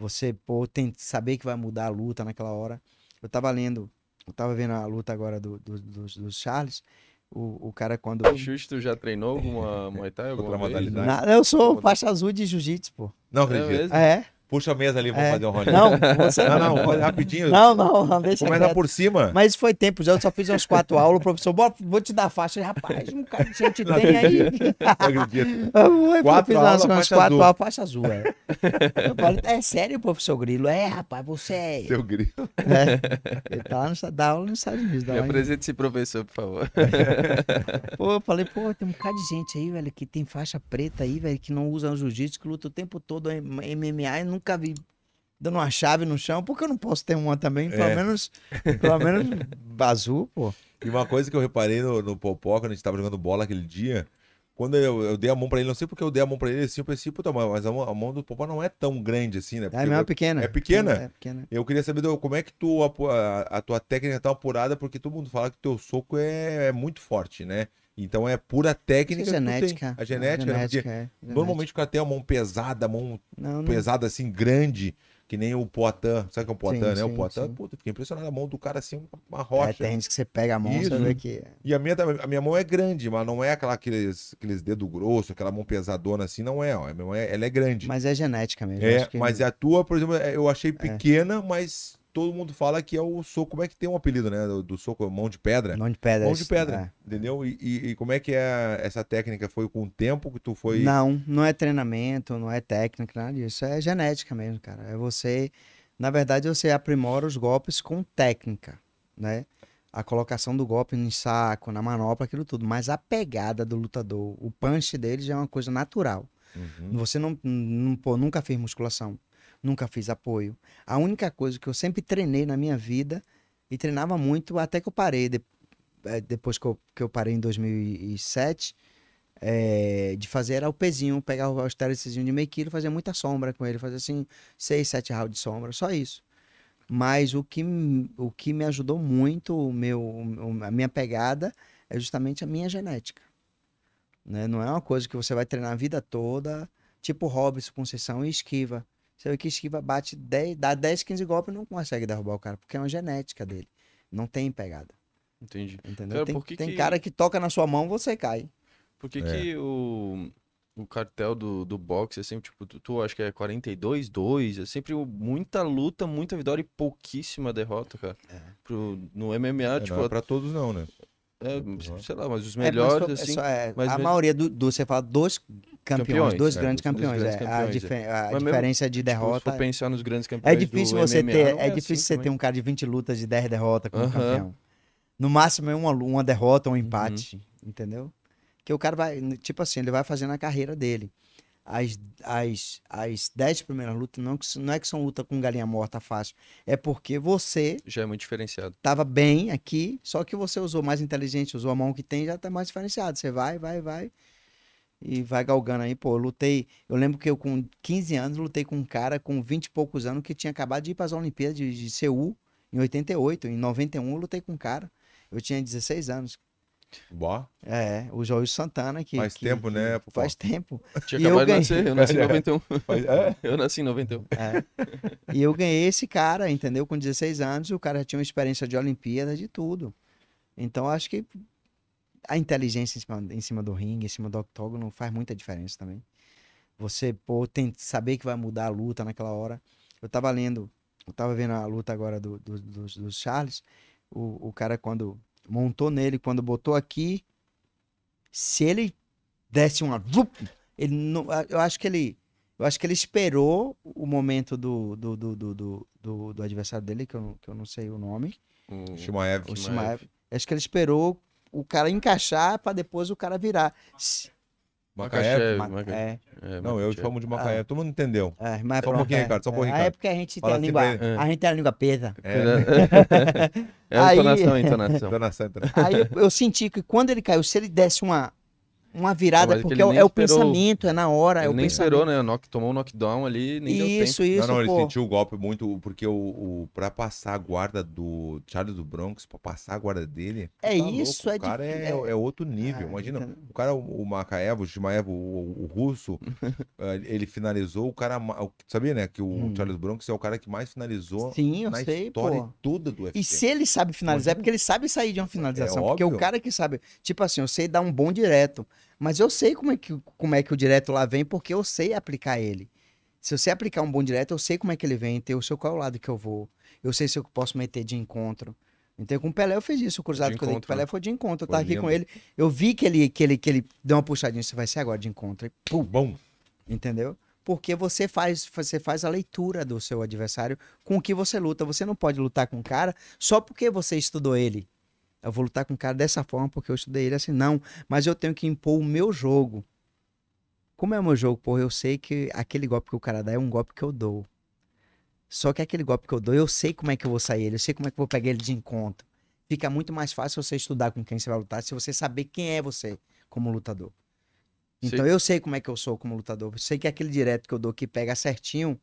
Você, pô, tem saber que vai mudar a luta naquela hora. Eu tava lendo, eu tava vendo a luta agora do, do, do, do Charles. O, o cara quando. Chus, tu já treinou alguma Muay Thai? Alguma Outra modalidade? Na, eu sou faixa azul de jiu-jitsu, pô. Não acredito. É? é. Puxa a mesa ali, vamos é. fazer um rolê. Não, você... não, não, rapidinho. Não, não, não deixa Começa quieto. por cima. Mas foi tempo, já eu só fiz umas quatro aulas, o professor, vou te dar faixa. Rapaz, um cara de gente tem aí. Não acredito. Eu quatro fiz aulas, umas quatro aulas, faixa azul. É. Falo, é sério, professor Grilo? É, rapaz, você é... Seu Grilo. É. Ele tá lá, no, dá aula nos Estados Unidos. Me apresente esse professor, por favor. Pô, eu falei, pô, tem um cara de gente aí, velho, que tem faixa preta aí, velho, que não usa jiu-jitsu, que luta o tempo todo MMA e não nunca vi dando uma chave no chão, porque eu não posso ter uma também, pelo é. menos, pelo menos bazu, pô. E uma coisa que eu reparei no, no Popó, quando a gente tava jogando bola aquele dia, quando eu, eu dei a mão pra ele, não sei porque eu dei a mão pra ele, assim, eu pensei, puta, mas a mão, a mão do Popó não é tão grande assim, né? É, porque é, não, é pequena. É pequena? É pequena. Eu queria saber como é que tu, a, a, tua técnica tá apurada, porque todo mundo fala que teu soco é, é muito forte, né? Então é pura técnica. Genética. A genética. A né? genética, é, Normalmente o cara tem a mão pesada, a mão não, pesada não. assim, grande, que nem o Poitin. Sabe que é o Poitin, né? Sim, o Poitin, sim. puta, fiquei impressionado. A mão do cara assim, uma é, rocha. É, tem gente que você pega a mão, Isso. você vê que. É. E a minha, a minha mão é grande, mas não é aquela, aqueles, aqueles dedos grosso aquela mão pesadona assim, não é. Ó. É, ela é grande. Mas é genética mesmo. É, que... mas a tua, por exemplo, eu achei pequena, é. mas todo mundo fala que é o soco. Como é que tem um apelido, né? Do, do soco, mão de pedra? Mão de pedra. Mão de pedra, é. entendeu? E, e, e, como é que é essa técnica? Foi com o tempo que tu foi. Não, não é treinamento, não é técnica, nada disso. É genética mesmo, cara. É você. Na verdade, você aprimora os golpes com técnica, né? A colocação do golpe no saco, na manopla, aquilo tudo. Mas a pegada do lutador, o punch dele já é uma coisa natural. Uhum. Você não, não pô, nunca fez musculação nunca fiz apoio. A única coisa que eu sempre treinei na minha vida, e treinava muito até que eu parei, de, eh, depois que eu, que eu parei em 2007, é, eh, de fazer era o pezinho, pegava o austericizinho de meio quilo, fazia muita sombra com ele, fazia assim, seis, sete rounds de sombra, só isso. Mas o que, o que me ajudou muito, o meu, a minha pegada, é justamente a minha genética. Né? Não é uma coisa que você vai treinar a vida toda, tipo Robson, Conceição e esquiva. Você vê é que esquiva bate 10, dá 10, 15 golpes e não consegue derrubar o cara, porque é uma genética dele. Não tem pegada. Entendi. Entendeu? Cara, tem, que tem cara que toca na sua mão, você cai. Por que, é. que o, o cartel do, do boxe é sempre, tipo, tu, tu acho que é 42-2, é sempre muita luta, muita vitória e pouquíssima derrota, cara. É. Pro, no MMA, é, é, tipo. Não é pra todos não, né? É, sei lá, mas os melhores, é, mas, é assim. É, a maioria do, do, você fala, dos campeões, campeões dois é, grandes campeões. É, é. Grandes é. campeões a, dif a diferença mesmo, de derrota. Se pensar nos grandes campeões. É difícil você MMA, ter, é, é, difícil assim você ter um cara de 20 lutas de 10 derrotas como uh -huh. campeão. No máximo é uma, uma derrota, um uhum. empate, uh -huh. entendeu? Que o cara vai, tipo assim, ele vai fazendo a carreira dele. As, as, as dez primeiras lutas, não, não é que são luta com galinha morta fácil. É porque você. Já é muito diferenciado. Tava bem aqui, só que você usou mais inteligente, usou a mão que tem, já tá mais diferenciado. Você vai, vai, vai e vai galgando aí, pô, eu lutei, eu lembro que eu com 15 anos lutei com um cara com 20 e poucos anos que tinha acabado de ir para as Olimpíadas de, de Seul em 88, em 91 eu lutei com um cara, eu tinha 16 anos. Boa. É, o João Santana que faz que, tempo, né, que, né? Pô? Faz tempo. Tinha e acabado eu de nascer, eu nasci em 91. É? Eu nasci em 91. É. E eu ganhei esse cara, entendeu? Com 16 anos, o cara já tinha uma experiência de Olimpíada, de tudo. Então acho que a inteligência em cima, em cima do ringue, em cima do octógono, faz muita diferença também. Você, pô, tem, saber que vai mudar a luta naquela hora. Eu tava lendo, eu tava vendo a luta agora do, do, do, do Charles. O, o cara, quando montou nele, quando botou aqui, se ele desse uma. Ele não, eu acho que ele. Eu acho que ele esperou o momento do, do, do, do, do, do adversário dele, que eu, que eu não sei o nome. O Shimaev. O Shimaev. Acho que ele esperou o cara encaixar para depois o cara virar. Macaé? Macaé. É. é, não, eu chamo de ah. Macaé. Ah. Todo mundo entendeu. É, mas só um pouquinho, é, Ricardo. Só um pouquinho, é, Ricardo. É porque a gente tem a assim língua, é. a gente tem a língua pesa É, é. é entonação, aí, entonação. entonação, entonação. Aí eu, eu, senti que quando ele caiu, se ele desse uma, uma virada, porque é, é o é pensamento, é na hora, é o nem pensamento. esperou, né? Knock, tomou um knockdown ali, nem isso, Isso, Não, não, ele sentiu o golpe muito, porque o, o pra passar a guarda do Charles do Bronx, pra passar a guarda dele... É tá isso, louco. é O cara de... É, é, é, outro nível, ah, imagina. Então... O cara, o, o Makaev, o Shimaev, o, o, o russo, eh, ele finalizou, o cara... Sabia, né, que o hum. Charles Bronx é o cara que mais finalizou Sim, eu na sei, história pô. toda do UFC. E se ele sabe finalizar, é porque ele sabe sair de uma finalização. porque o cara que sabe... Tipo assim, eu sei dar um bom direto. Mas eu sei como é que, como é que o direto lá vem, porque eu sei aplicar ele. Se você aplicar um bom direto, eu sei como é que ele vem, então eu sei qual é o lado que eu vou. Eu sei se eu posso meter de encontro. Então, com o Pelé eu fiz isso. O cruzado que eu dei com o Pelé né? foi de encontro. Eu tava aqui com ele. Eu vi que ele, que ele, que ele deu uma puxadinha. Isso vai ser agora de encontro. E pum. Bom. Entendeu? Porque você faz, você faz a leitura do seu adversário com o que você luta. Você não pode lutar com o cara só porque você estudou ele. Eu vou lutar com o cara dessa forma porque eu estudei ele assim, não. Mas eu tenho que impor o meu jogo. Como é o meu jogo? Porra, eu sei que aquele golpe que o cara dá é um golpe que eu dou. Só que aquele golpe que eu dou, eu sei como é que eu vou sair ele, eu sei como é que eu vou pegar ele de encontro. Fica muito mais fácil você estudar com quem você vai lutar se você saber quem é você como lutador. Então Sim. eu sei como é que eu sou como lutador. Eu sei que é aquele direto que eu dou que pega certinho,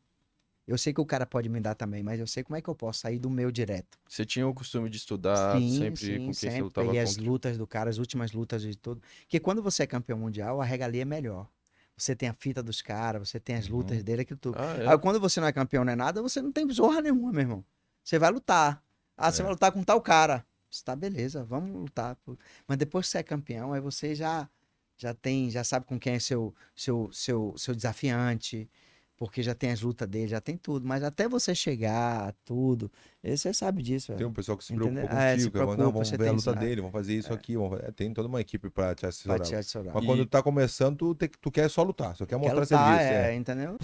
eu sei que o cara pode me dar também, mas eu sei como é que eu posso sair do meu direto. Você tinha o costume de estudar sim, sempre sim, com quem sempre. você lutava e contra? as lutas do cara, as últimas lutas de tudo. Porque quando você é campeão mundial, a regalia é melhor. Você tem a fita dos caras, você tem as uhum. lutas uhum. dele, aquilo tudo. Ah, é? Aí quando você não é campeão nem é nada, você não tem zorra nenhuma, meu irmão. Você vai lutar. Ah, é. você vai lutar com tal cara. Está beleza, vamos lutar. Mas depois que você é campeão, aí você já já tem, já sabe com quem é seu seu seu, seu desafiante porque já tem as lutas dele, já tem tudo. Mas até você chegar a tudo, eh, você sabe disso. Tem um é. pessoal que se preocupa Entendeu? Ah, contigo, é, preocupa, fala, não, vamos ver a luta dele, vamos fazer isso é. aqui. Vamos... É, tem toda uma equipe pra te assessorar. Pra te assessorar. Mas e... quando tu tá começando, tu, te... tu quer só lutar, só quer, quer mostrar lutar, serviço. É, é. entendeu?